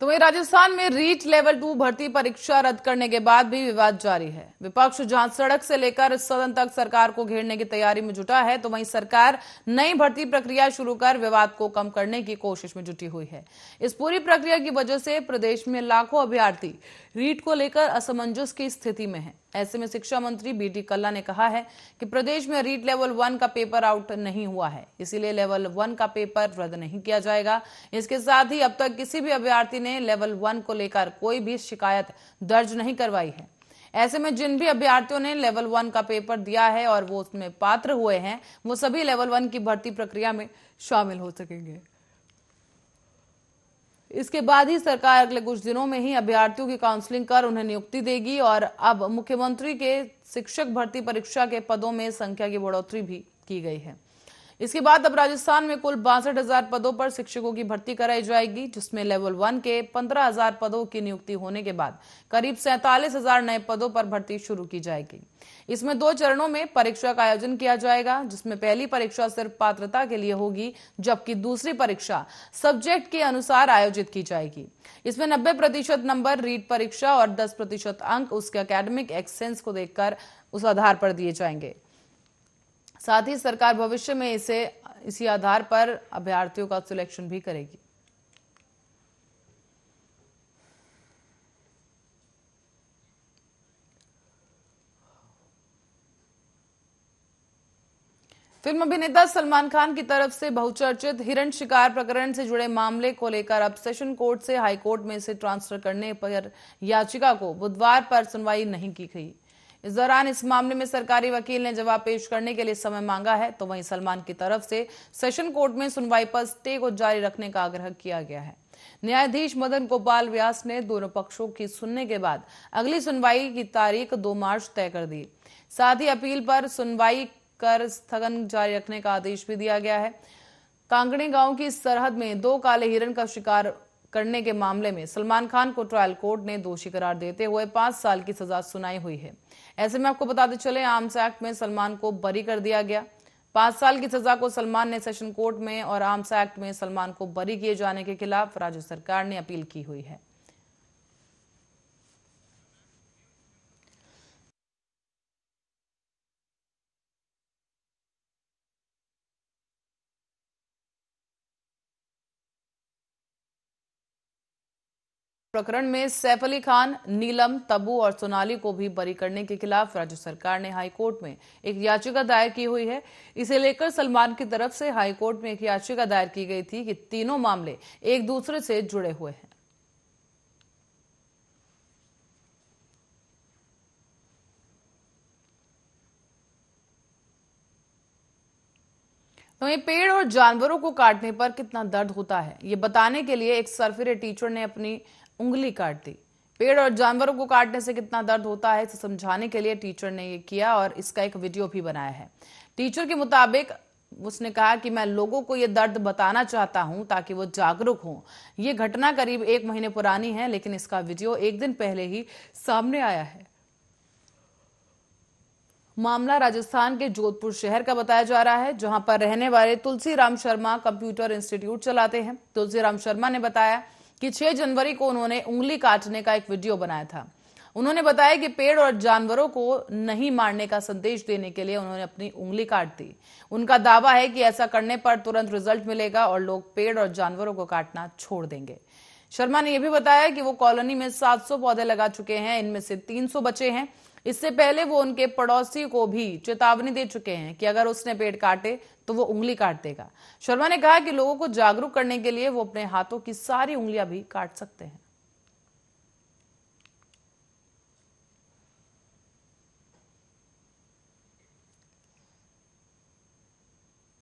तो वही राजस्थान में रीट लेवल टू भर्ती परीक्षा रद्द करने के बाद भी विवाद जारी है विपक्ष जहां सड़क से लेकर सदन तक सरकार को घेरने की तैयारी में जुटा है तो वहीं सरकार नई भर्ती प्रक्रिया शुरू कर विवाद को कम करने की कोशिश में जुटी हुई है इस पूरी प्रक्रिया की वजह से प्रदेश में लाखों अभ्यर्थी रीट को लेकर असमंजस की स्थिति में है ऐसे में शिक्षा मंत्री बीटी कल्ला ने कहा है कि प्रदेश में रीट लेवल वन का पेपर आउट नहीं हुआ है इसीलिए लेवल वन का पेपर रद्द नहीं किया जाएगा इसके साथ ही अब तक किसी भी अभ्यर्थी ने लेवल वन को लेकर कोई भी शिकायत दर्ज नहीं करवाई है ऐसे में जिन भी अभ्यर्थियों ने लेवल वन का पेपर दिया है और वो उसमें पात्र हुए हैं वो सभी लेवल वन की भर्ती प्रक्रिया में शामिल हो सकेंगे इसके बाद ही सरकार अगले कुछ दिनों में ही अभ्यर्थियों की काउंसलिंग कर उन्हें नियुक्ति देगी और अब मुख्यमंत्री के शिक्षक भर्ती परीक्षा के पदों में संख्या की बढ़ोतरी भी की गई है इसके बाद अब राजस्थान में कुल बासठ हजार पदों पर शिक्षकों की भर्ती कराई जाएगी जिसमें लेवल वन के पंद्रह हजार पदों की नियुक्ति होने के बाद करीब सैंतालीस हजार नए पदों पर भर्ती शुरू की जाएगी इसमें दो चरणों में परीक्षा का आयोजन किया जाएगा जिसमें पहली परीक्षा सिर्फ पात्रता के लिए होगी जबकि दूसरी परीक्षा सब्जेक्ट के अनुसार आयोजित की जाएगी इसमें नब्बे प्रतिशत नंबर रीट परीक्षा और दस प्रतिशत अंक उसके अकेडमिक एक्सेंस को देखकर उस आधार पर दिए जाएंगे साथ ही सरकार भविष्य में इसे इसी आधार पर अभ्यर्थियों का सिलेक्शन भी करेगी फिल्म अभिनेता सलमान खान की तरफ से बहुचर्चित हिरण शिकार प्रकरण से जुड़े मामले को लेकर अब सेशन कोर्ट से हाईकोर्ट में इसे ट्रांसफर करने पर याचिका को बुधवार पर सुनवाई नहीं की गई इस दौरान इस मामले में सरकारी वकील ने जवाब पेश करने के लिए समय मांगा है तो वहीं सलमान की तरफ से सेशन कोर्ट में सुनवाई पर स्टे को जारी रखने का आग्रह किया गया है न्यायाधीश मदन गोपाल व्यास ने दोनों पक्षों की सुनने के बाद अगली सुनवाई की तारीख दो मार्च तय कर दी साथ ही अपील पर सुनवाई कर स्थगन जारी रखने का आदेश भी दिया गया है कांगड़ी गांव की सरहद में दो काले हिरण का शिकार करने के मामले में सलमान खान को ट्रायल कोर्ट ने दोषी करार देते हुए पांच साल की सजा सुनाई हुई है ऐसे में आपको बताते चले आर्म्स एक्ट में सलमान को बरी कर दिया गया पांच साल की सजा को सलमान ने सेशन कोर्ट में और आर्म्स एक्ट में सलमान को बरी किए जाने के खिलाफ राज्य सरकार ने अपील की हुई है प्रकरण में सैफ अली खान नीलम तबू और सोनाली को भी बरी करने के खिलाफ राज्य सरकार ने हाईकोर्ट में एक याचिका दायर की हुई है इसे लेकर सलमान की तरफ से हाईकोर्ट में एक याचिका दायर की गई थी कि तीनों मामले एक दूसरे से जुड़े हुए हैं तो ये पेड़ और जानवरों को काटने पर कितना दर्द होता है ये बताने के लिए एक सरफिरे टीचर ने अपनी उंगली काट दी पेड़ और जानवरों को काटने से कितना दर्द होता है इसे समझाने के लिए टीचर ने ये किया और इसका एक वीडियो भी बनाया है टीचर के मुताबिक उसने कहा कि मैं लोगों को यह दर्द बताना चाहता हूं ताकि वो जागरूक हों ये घटना करीब एक महीने पुरानी है लेकिन इसका वीडियो एक दिन पहले ही सामने आया है मामला राजस्थान के जोधपुर शहर का बताया जा रहा है जहां पर रहने वाले राम शर्मा कंप्यूटर इंस्टीट्यूट चलाते हैं राम शर्मा ने बताया कि 6 जनवरी को उन्होंने उंगली काटने का एक वीडियो बनाया था उन्होंने बताया कि पेड़ और जानवरों को नहीं मारने का संदेश देने के लिए उन्होंने अपनी उंगली काट दी उनका दावा है कि ऐसा करने पर तुरंत रिजल्ट मिलेगा और लोग पेड़ और जानवरों को काटना छोड़ देंगे शर्मा ने यह भी बताया कि वो कॉलोनी में 700 पौधे लगा चुके हैं इनमें से 300 बचे हैं इससे पहले वो उनके पड़ोसी को भी चेतावनी दे चुके हैं कि अगर उसने पेड़ काटे तो वो उंगली काट देगा शर्मा ने कहा कि लोगों को जागरूक करने के लिए वो अपने हाथों की सारी उंगलियां भी काट सकते हैं